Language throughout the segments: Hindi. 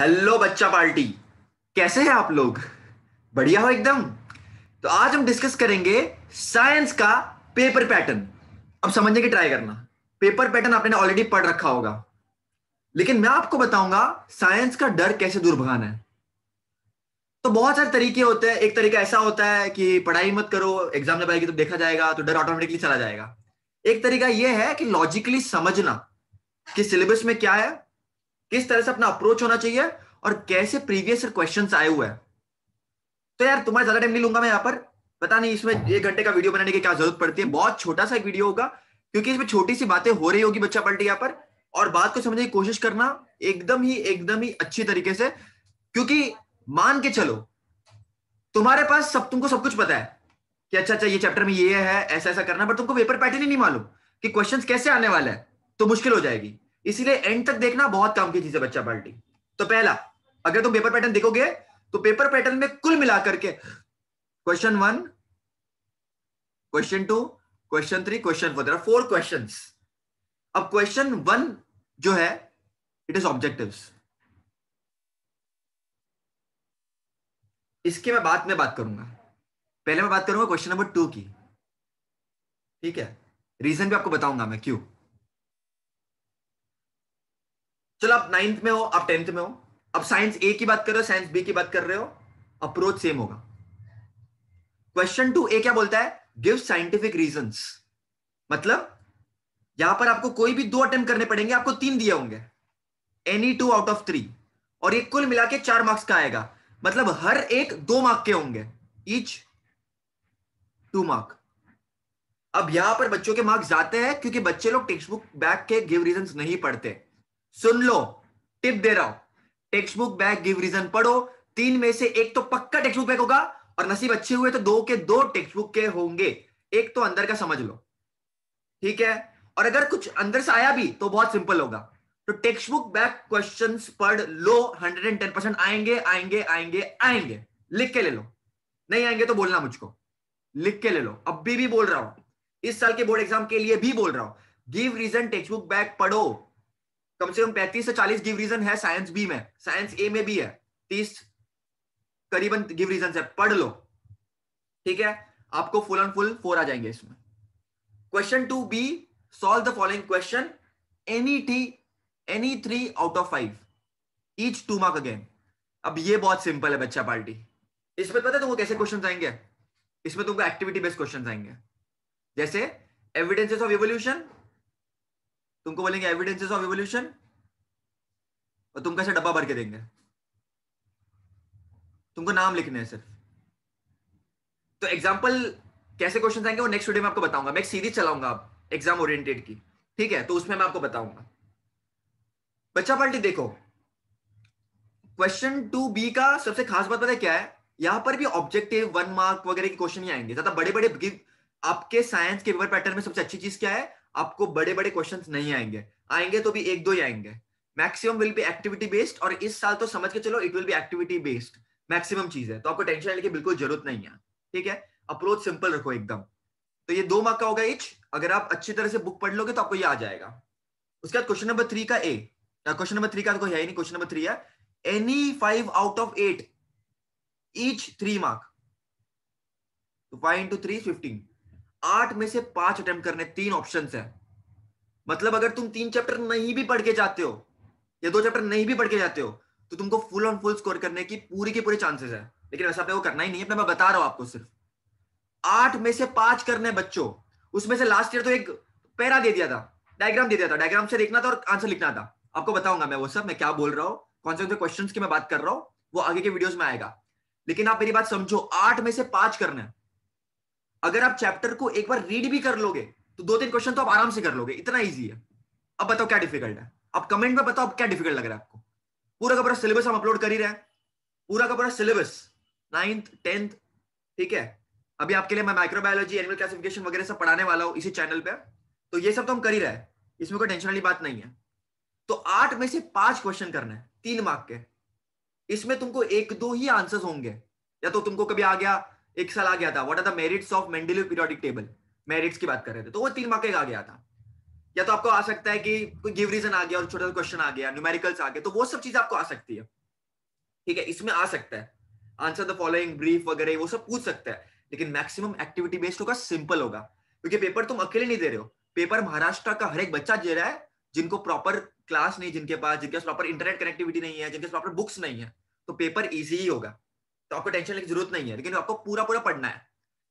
हेलो बच्चा पार्टी कैसे हैं आप लोग बढ़िया हो एकदम तो आज हम डिस्कस करेंगे साइंस का पेपर पैटर्न अब समझने की ट्राई करना पेपर पैटर्न आपने ऑलरेडी पढ़ रखा होगा लेकिन मैं आपको बताऊंगा साइंस का डर कैसे दूर भगाना है तो बहुत सारे तरीके होते हैं एक तरीका ऐसा होता है कि पढ़ाई मत करो एग्जाम जब आएगी तो देखा जाएगा तो डर ऑटोमेटिकली चला जाएगा एक तरीका यह है कि लॉजिकली समझना कि सिलेबस में क्या है किस तरह से अपना अप्रोच होना चाहिए और कैसे प्रीवियस क्वेश्चन आए हुए हैं तो यार तुम्हारा ज्यादा टाइम नहीं लूंगा मैं यहाँ पर पता नहीं इसमें एक घंटे का वीडियो बनाने की क्या जरूरत पड़ती है बहुत छोटा सा एक वीडियो होगा क्योंकि इसमें छोटी सी बातें हो रही होगी बच्चा पलटी यहाँ पर और बात को समझने की कोशिश करना एकदम ही एकदम ही अच्छी तरीके से क्योंकि मान के चलो तुम्हारे पास सब तुमको सब कुछ पता है कि अच्छा अच्छा ये चैप्टर में ये है ऐसा ऐसा करना पर तुमको पेपर पैटर्न ही नहीं मालूम कि क्वेश्चंस कैसे आने वाला है तो मुश्किल हो जाएगी इसीलिए एंड तक देखना बहुत काम की चीज है बच्चा पार्टी तो पहला अगर तुम पेपर पैटर्न देखोगे तो पेपर पैटर्न में कुल मिलाकर के question one question two question three question four four question अब क्वेश्चन वन जो है इट इज ऑब्जेक्टिव इसके मैं बाद में बात करूंगा पहले मैं बात करूंगा क्वेश्चन नंबर टू की ठीक है रीजन भी आपको बताऊंगा मैं क्यों चलो आप नाइन्थ में हो आप टेंथ में हो अब साइंस ए की बात कर रहे हो साइंस बी की बात कर रहे हो अप्रोच सेम होगा क्वेश्चन टू ए क्या बोलता है गिव साइंटिफिक रीजन मतलब यहां पर आपको कोई भी दो अटेम्प्ट करने पड़ेंगे आपको तीन दिए होंगे any two out of three और एक कुल मिला के चार मार्क्स का आएगा मतलब हर एक दो मार्क के होंगे ईच टू मार्क अब यहां पर बच्चों के मार्क्स जाते हैं क्योंकि बच्चे लोग टेक्स्ट बुक बैक के गिव रीजन नहीं पढ़ते सुन लो टिप दे रहा हूं textbook back give reason पढ़ो तीन में से एक तो पक्का टेक्स्ट बुक बैग होगा और नसीब अच्छे हुए तो दो के दो टेक्स्ट बुक के होंगे एक तो अंदर का समझ लो ठीक है और अगर कुछ अंदर से आया भी तो बहुत सिंपल होगा तो टेक्स्ट बुक बैक क्वेश्चन पढ़ लो हंड्रेड परसेंट आएंगे आएंगे आएंगे आएंगे लिख के ले लो नहीं आएंगे तो बोलना मुझको लिख के ले लो अभी भी बोल रहा हूं इस साल के बोर्ड एग्जाम के लिए भी बोल रहा हूं give reason textbook back पढ़ो कम से कम पैंतीस से चालीस गिव रीजन है साइंस बी में साइंस ए में भी है तीस करीबन गिव रीजन है पढ़ लो ठीक है आपको फुल एंड फुल फोर आ जाएंगे इसमें question to be solve the following question any टी any three out of five each two mark again अब ये बहुत सिंपल है बच्चा पार्टी इसमें पता है तुमको कैसे क्वेश्चन आएंगे इसमें तुमको एक्टिविटी बेस्ड क्वेश्चन आएंगे जैसे एविडेंसेस ऑफ एवोल्यूशन तुमको बोलेंगे एविडेंसेस ऑफ एवोल्यूशन और तुम कैसे डब्बा भर के देंगे तुमको नाम लिखने हैं सिर्फ तो एग्जाम्पल कैसे क्वेश्चन आएंगे वो नेक्स्ट वीडियो में आपको बताऊंगा मैं एक सीरीज चलाऊंगा आप एग्जाम ओरिएंटेड की ठीक है तो उसमें मैं आपको बताऊंगा बच्चा पार्टी देखो क्वेश्चन टू बी का सबसे खास बात पता है क्या है यहां पर भी ऑब्जेक्टिव वन मार्क वगैरह के क्वेश्चन ही आएंगे ज्यादा बड़े बड़े आपके साइंस के पेपर पैटर्न में सबसे अच्छी चीज क्या है आपको बड़े बड़े क्वेश्चन नहीं आएंगे आएंगे तो भी एक दो ही आएंगे maximum will be activity based और इस साल तो समझ के चलो it will be activity based maximum चीज है तो आपको टेंशन लेने की बिल्कुल जरूरत नहीं है ठीक है अप्रोच सिंपल रखो एकदम तो ये दो मार्क का होगा इच अगर आप अच्छी तरह से बुक पढ़ लोगे तो आपको ये आ जाएगा उसके बाद क्वेश्चन नंबर थ्री का ए क्वेश्चन नंबर थ्री का तो है ही नहीं क्वेश्चन नंबर थ्री है any five out of eight each three mark five into three fifteen आठ में से पांच अटेम्प्ट करने तीन ऑप्शन है मतलब अगर तुम तीन चैप्टर नहीं भी पढ़ के जाते हो या दो चैप्टर नहीं भी पढ़ के जाते हो तो तुमको फुल ऑन फुल स्कोर करने की पूरी के पूरे चांसेस है लेकिन वैसा अपने को करना ही नहीं है मैं बता रहा हूं आपको सिर्फ आठ में से पांच करने बच्चों उसमें से लास्ट ईयर तो एक पैरा दे दिया था डायग्राम दे दिया था डायग्राम से देखना था और आंसर लिखना था आपको बताऊंगा मैं वो सब मैं क्या बोल रहा हूँ कौन से कौन से क्वेश्चन की मैं बात कर रहा हूँ वो आगे के वीडियोज में आएगा लेकिन आप मेरी बात समझो आठ में से पांच करना है अगर आप चैप्टर को एक बार रीड भी कर लोगे तो दो तीन क्वेश्चन तो आप आराम से कर लोगे इतना ईजी है अब बताओ क्या डिफिकल्ट है आप कमेंट में बताओ क्या डिफिकल्ट लग रहा है आपको पूरा का पूरा सिलेबस हम अपलोड कर ही रहे हैं पूरा का पूरा सिलेबस नाइन्थ टेंथ ठीक है अभी आपके लिए मैं माइक्रोबायोलॉजी एनिमल क्लासिफिकेशन वगैरह सब पढ़ाने वाला हूँ इसी चैनल पे तो ये सब तो हम कर ही रहे हैं इसमें कोई टेंशन वाली बात नहीं है तो आठ में से पांच क्वेश्चन करना है तीन मार्क के इसमें तुमको एक दो ही आंसर्स होंगे या तो तुमको कभी आ गया एक साल आ गया था what are the merits of Mendeleev periodic table merits की बात कर रहे थे तो वो तीन मार्के का आ गया था या तो आपको आ सकता है कि कोई गिव रीजन आ गया और छोटा क्वेश्चन आ गया न्यूमेरिकल्स आ गए तो वो सब चीज आपको आ सकती है ठीक है इसमें आ सकता है आंसर द फॉलोइंग ब्रीफ वगैरह वो सब पूछ सकता है लेकिन मैक्सिमम एक्टिविटी बेस्ड होगा सिंपल होगा क्योंकि पेपर तुम अकेले नहीं दे रहे हो पेपर महाराष्ट्र का हर एक बच्चा दे रहा है जिनको प्रॉपर क्लास नहीं जिनके पास जिनके पास प्रॉपर इंटरनेट कनेक्टिविटी नहीं है जिनके पास प्रॉपर बुक्स नहीं है तो पेपर इजी ही होगा तो आपको टेंशन लेने की जरूरत नहीं है लेकिन आपको पूरा पूरा पढ़ना है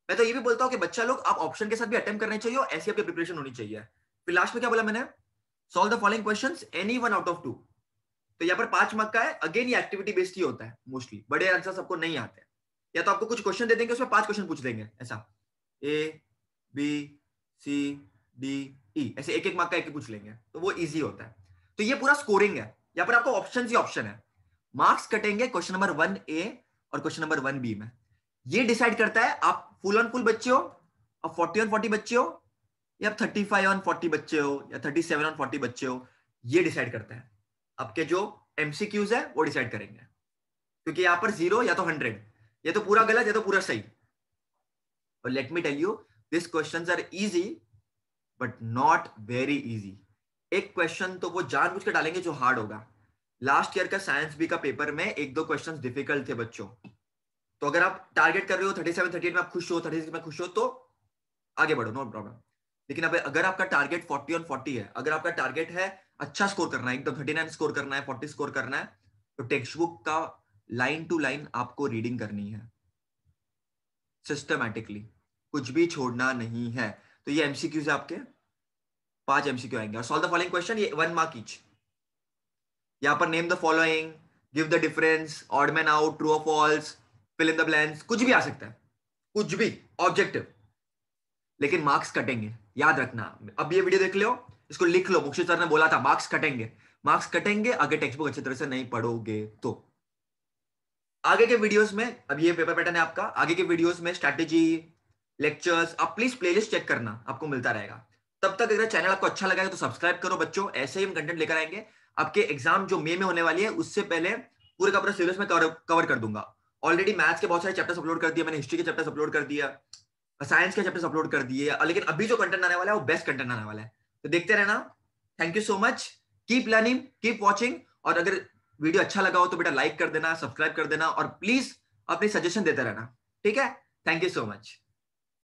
मैं तो ये भी बोलता हूँ कि बच्चा लोग आप ऑप्शन के साथ भी अटेम्प्ट करने चाहिए और ऐसी आपकी प्रिपरेशन होनी चाहिए फिर लास्ट में क्या बोला मैंने solve the following question any one out of two तो यहाँ पर पांच मार्क का है अगेन ये एक्टिविटी बेस्ड ही होता है मोस्टली बड़े आंसर सबको नहीं आते या तो आपको कुछ क्वेश्चन दे देंगे उसमें पांच क्वेश्चन पूछ देंगे ऐसा A B C D E ऐसे एक एक मार्क का एक पूछ लेंगे तो वो इजी होता है तो ये पूरा स्कोरिंग है यहाँ पर आपको ऑप्शन ही ऑप्शन है मार्क्स कटेंगे क्वेश्चन नंबर वन ए और क्वेश्चन नंबर वन बी में ये डिसाइड करता है आप फुल ऑन फुल बच्चे हो आप फोर्टी ऑन फोर्टी बच्चे हो या आप थर्टी फाइव ऑन फोर्टी बच्चे हो या थर्टी सेवन ऑन फोर्टी बच्चे हो ये डिसाइड करता है आपके जो एमसीक्यूज है वो डिसाइड करेंगे क्योंकि यहाँ पर जीरो या तो हंड्रेड या तो पूरा गलत या तो पूरा सही और let me tell you this question are easy but not very easy एक क्वेश्चन तो वो जानबूझ के डालेंगे जो हार्ड होगा लास्ट ईयर का साइंस बी का पेपर में एक दो क्वेश्चन डिफिकल्ट थे बच्चों तो अगर आप टारगेट कर रहे हो थर्टी सेवन थर्टी एट में आप खुश हो थर्टी सिक्स में खुश हो तो आगे बढ़ो नो प्रॉब्लम लेकिन अब अगर आपका टारगेट फोर्टी और फोर्टी है अगर आपका टारगेट है अच्छा स्कोर करना है एकदम थर्टी नाइन स्कोर करना है फोर्टी स्कोर करना है तो टेक्स्ट बुक का लाइन टू लाइन आपको रीडिंग करनी है सिस्टमैटिकली कुछ भी छोड़ना नहीं है तो ये एमसीक्यूज है आपके पांच एमसीक्यू आएंगे और सॉल्व द फॉलोइंग क्वेश्चन ये वन मार्क ईच यहाँ पर name the following give the difference odd man out true of false fill in the blanks कुछ भी आ सकता है कुछ भी ऑब्जेक्टिव लेकिन मार्क्स कटेंगे याद रखना अब ये वीडियो देख लो इसको लिख लो मुख्य सर ने बोला था मार्क्स कटेंगे मार्क्स कटेंगे अगर टेक्स्ट बुक अच्छी तरह से नहीं पढ़ोगे तो आगे के वीडियोस में अब ये पेपर पैटर्न है आपका आगे के वीडियोस में स्ट्रेटेजी लेक्चर्स आप प्लीज प्लेलिस्ट चेक करना आपको मिलता रहेगा तब तक अगर चैनल आपको अच्छा लगा तो सब्सक्राइब करो बच्चों ऐसे ही हम कंटेंट लेकर आएंगे आपके एग्जाम जो मे में होने वाली है उससे पहले पूरे का पूरा सिलेबस में कवर कर दूंगा ऑलरेडी मैथ्स के बहुत सारे चैप्टर्स अपलोड कर दिए मैंने हिस्ट्री के चैप्टर्स अपलोड कर दिया साइंस के चैप्टर्स अपलोड कर दिए लेकिन अभी जो कंटेंट आने वाला है वो बेस्ट कंटेंट आने वाला है तो देखते रहना thank you so much keep learning keep watching और अगर वीडियो अच्छा लगा हो तो बेटा लाइक कर देना सब्सक्राइब कर देना और प्लीज अपनी सजेशन देते रहना ठीक है थैंक यू सो मच